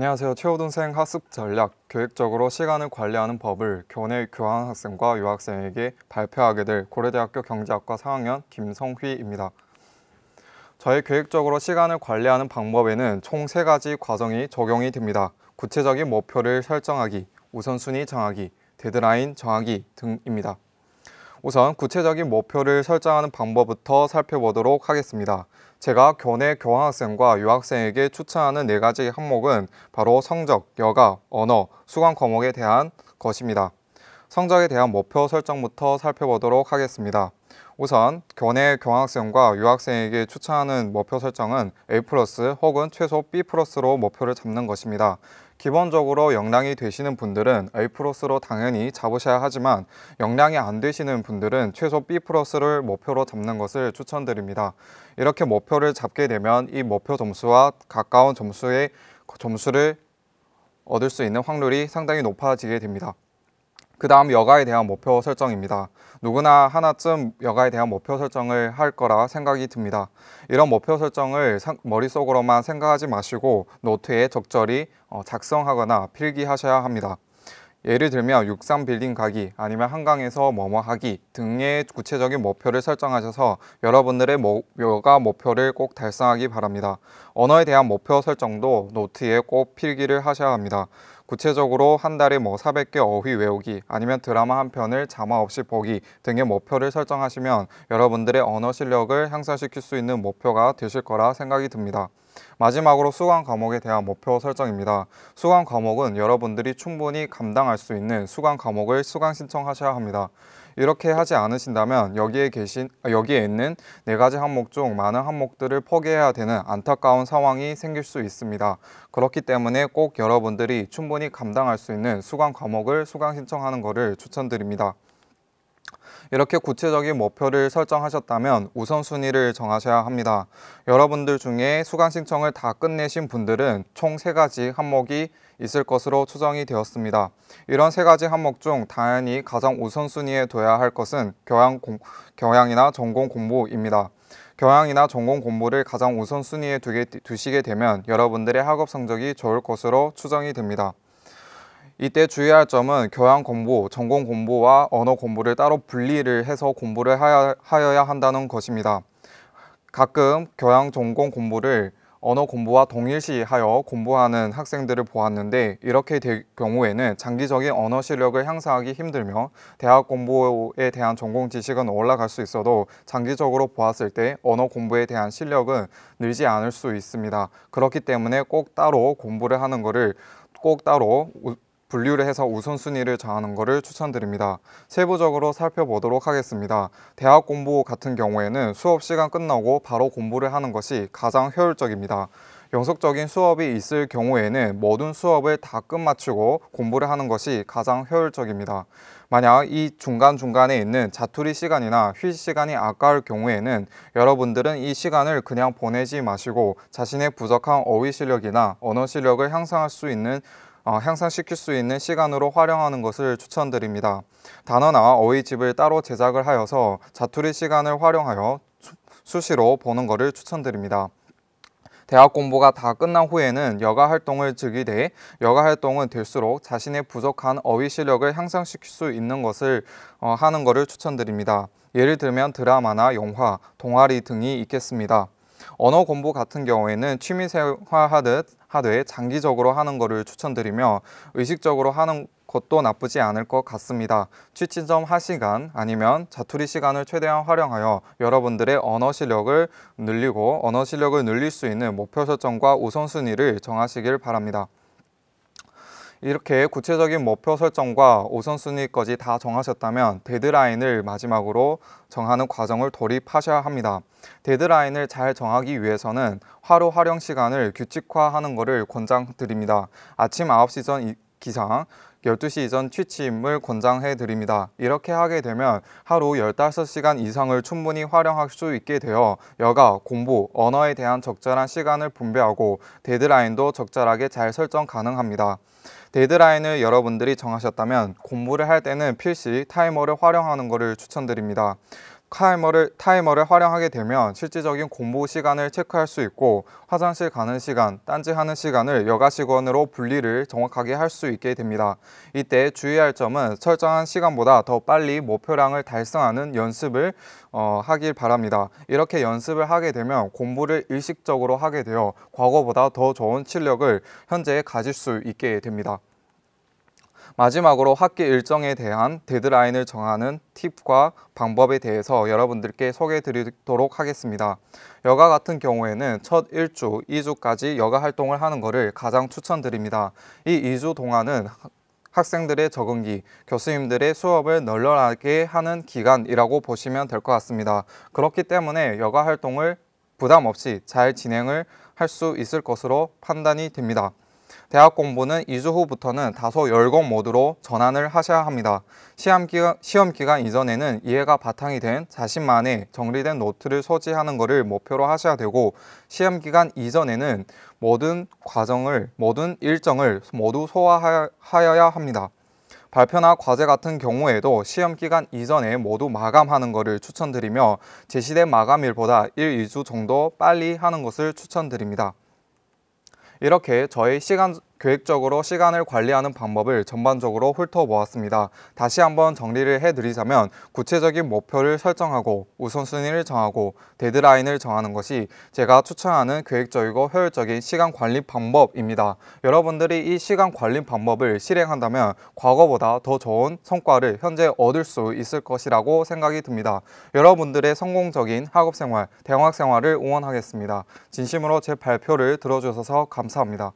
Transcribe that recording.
안녕하세요. 최호동생 학습 전략 교육적으로 시간을 관리하는 법을 교내 교환 학생과 유학생에게 발표하게 될 고려대학교 경제학과 4학년 김성휘입니다. 저희 교육적으로 시간을 관리하는 방법에는 총 세가지 과정이 적용이 됩니다. 구체적인 목표를 설정하기, 우선순위 정하기, 데드라인 정하기 등입니다. 우선 구체적인 목표를 설정하는 방법부터 살펴보도록 하겠습니다. 제가 교내 교환학생과 유학생에게 추천하는 네 가지 항목은 바로 성적, 여가, 언어, 수강 과목에 대한 것입니다. 성적에 대한 목표 설정부터 살펴보도록 하겠습니다. 우선 교내 경학생과 유학생에게 추천하는 목표 설정은 A 플러스 혹은 최소 B 플러스로 목표를 잡는 것입니다. 기본적으로 역량이 되시는 분들은 A 플러스로 당연히 잡으셔야 하지만 역량이 안 되시는 분들은 최소 B 플러스를 목표로 잡는 것을 추천드립니다. 이렇게 목표를 잡게 되면 이 목표 점수와 가까운 점수의 점수를 얻을 수 있는 확률이 상당히 높아지게 됩니다. 그 다음 여가에 대한 목표 설정입니다. 누구나 하나쯤 여가에 대한 목표 설정을 할 거라 생각이 듭니다. 이런 목표 설정을 머릿속으로만 생각하지 마시고 노트에 적절히 어, 작성하거나 필기하셔야 합니다. 예를 들면 63 빌딩 가기 아니면 한강에서 뭐뭐 하기 등의 구체적인 목표를 설정하셔서 여러분들의 목표가 목표를 꼭 달성하기 바랍니다. 언어에 대한 목표 설정도 노트에 꼭 필기를 하셔야 합니다. 구체적으로 한 달에 뭐 400개 어휘 외우기 아니면 드라마 한 편을 자막 없이 보기 등의 목표를 설정하시면 여러분들의 언어 실력을 향상시킬 수 있는 목표가 되실 거라 생각이 듭니다. 마지막으로 수강 과목에 대한 목표 설정입니다. 수강 과목은 여러분들이 충분히 감당할 수 있는 수강 과목을 수강 신청하셔야 합니다. 이렇게 하지 않으신다면 여기에 계신 아, 여기에 있는 네 가지 항목 중 많은 항목들을 포기해야 되는 안타까운 상황이 생길 수 있습니다. 그렇기 때문에 꼭 여러분들이 충분히 감당할 수 있는 수강 과목을 수강 신청하는 것을 추천드립니다. 이렇게 구체적인 목표를 설정하셨다면 우선순위를 정하셔야 합니다. 여러분들 중에 수강 신청을 다 끝내신 분들은 총 세가지 항목이 있을 것으로 추정이 되었습니다. 이런 세 가지 항목 중 당연히 가장 우선순위에 둬야 할 것은 교양 공, 경향이나 전공 공부입니다. 경향이나 전공 공부를 가장 우선순위에 두게, 두시게 되면 여러분들의 학업 성적이 좋을 것으로 추정이 됩니다. 이때 주의할 점은 교양 공부, 전공 공부와 언어 공부를 따로 분리를 해서 공부를 하여, 하여야 한다는 것입니다. 가끔 교양 전공 공부를 언어 공부와 동일시하여 공부하는 학생들을 보았는데 이렇게 될 경우에는 장기적인 언어 실력을 향상하기 힘들며 대학 공부에 대한 전공 지식은 올라갈 수 있어도 장기적으로 보았을 때 언어 공부에 대한 실력은 늘지 않을 수 있습니다. 그렇기 때문에 꼭 따로 공부를 하는 것을 꼭 따로 분류를 해서 우선순위를 정하는 것을 추천드립니다. 세부적으로 살펴보도록 하겠습니다. 대학 공부 같은 경우에는 수업 시간 끝나고 바로 공부를 하는 것이 가장 효율적입니다. 연속적인 수업이 있을 경우에는 모든 수업을 다 끝마치고 공부를 하는 것이 가장 효율적입니다. 만약 이 중간중간에 있는 자투리 시간이나 휴식 시간이 아까울 경우에는 여러분들은 이 시간을 그냥 보내지 마시고 자신의 부족한 어휘 실력이나 언어 실력을 향상할 수 있는 어, 향상시킬 수 있는 시간으로 활용하는 것을 추천드립니다. 단어나 어휘집을 따로 제작을 하여서 자투리 시간을 활용하여 수시로 보는 것을 추천드립니다. 대학 공부가 다 끝난 후에는 여가 활동을 즐기되 여가 활동은 될수록 자신의 부족한 어휘 실력을 향상시킬 수 있는 것을 어, 하는 것을 추천드립니다. 예를 들면 드라마나 영화, 동아리 등이 있겠습니다. 언어 공부 같은 경우에는 취미생활하듯 하되 장기적으로 하는 것을 추천드리며 의식적으로 하는 것도 나쁘지 않을 것 같습니다. 취침점 하시간 아니면 자투리 시간을 최대한 활용하여 여러분들의 언어 실력을 늘리고 언어 실력을 늘릴 수 있는 목표 설정과 우선순위를 정하시길 바랍니다. 이렇게 구체적인 목표 설정과 우선순위까지 다 정하셨다면 데드라인을 마지막으로 정하는 과정을 돌입하셔야 합니다. 데드라인을 잘 정하기 위해서는 하루 활용 시간을 규칙화하는 것을 권장드립니다. 아침 9시 전 기상, 12시 이전 취침을 권장해 드립니다. 이렇게 하게 되면 하루 15시간 이상을 충분히 활용할 수 있게 되어 여가, 공부, 언어에 대한 적절한 시간을 분배하고 데드라인도 적절하게 잘 설정 가능합니다. 데드라인을 여러분들이 정하셨다면 공부를 할 때는 필시 타이머를 활용하는 것을 추천드립니다. 타이머를, 타이머를 활용하게 되면 실질적인 공부 시간을 체크할 수 있고 화장실 가는 시간, 딴지하는 시간을 여가시간으로 분리를 정확하게 할 수 있게 됩니다. 이때 주의할 점은 철저한 시간보다 더 빨리 목표량을 달성하는 연습을 어, 하길 바랍니다. 이렇게 연습을 하게 되면 공부를 일식적으로 하게 되어 과거보다 더 좋은 실력을 현재 가질 수 있게 됩니다. 마지막으로 학기 일정에 대한 데드라인을 정하는 팁과 방법에 대해서 여러분들께 소개해 드리도록 하겠습니다. 여가 같은 경우에는 첫 1주, 2주까지 여가 활동을 하는 것을 가장 추천드립니다. 이 2주 동안은 학생들의 적응기, 교수님들의 수업을 널널하게 하는 기간이라고 보시면 될 것 같습니다. 그렇기 때문에 여가 활동을 부담 없이 잘 진행을 할 수 있을 것으로 판단이 됩니다. 대학 공부는 2주 후부터는 다소 열공 모드로 전환을 하셔야 합니다. 시험기간, 시험기간 이전에는 이해가 바탕이 된 자신만의 정리된 노트를 소지하는 것을 목표로 하셔야 되고 시험기간 이전에는 모든 과정을, 모든 일정을 모두 소화하여야 합니다. 발표나 과제 같은 경우에도 시험 기간 이전에 모두 마감하는 것을 추천드리며 제시된 마감일보다 1, 2주 정도 빨리 하는 것을 추천드립니다. 이렇게 저의 시간 계획적으로 시간을 관리하는 방법을 전반적으로 훑어보았습니다. 다시 한번 정리를 해드리자면 구체적인 목표를 설정하고 우선순위를 정하고 데드라인을 정하는 것이 제가 추천하는 계획적이고 효율적인 시간 관리 방법입니다. 여러분들이 이 시간 관리 방법을 실행한다면 과거보다 더 좋은 성과를 현재 얻을 수 있을 것이라고 생각이 듭니다. 여러분들의 성공적인 학업생활, 대학생활을 응원하겠습니다. 진심으로 제 발표를 들어주셔서 감사합니다.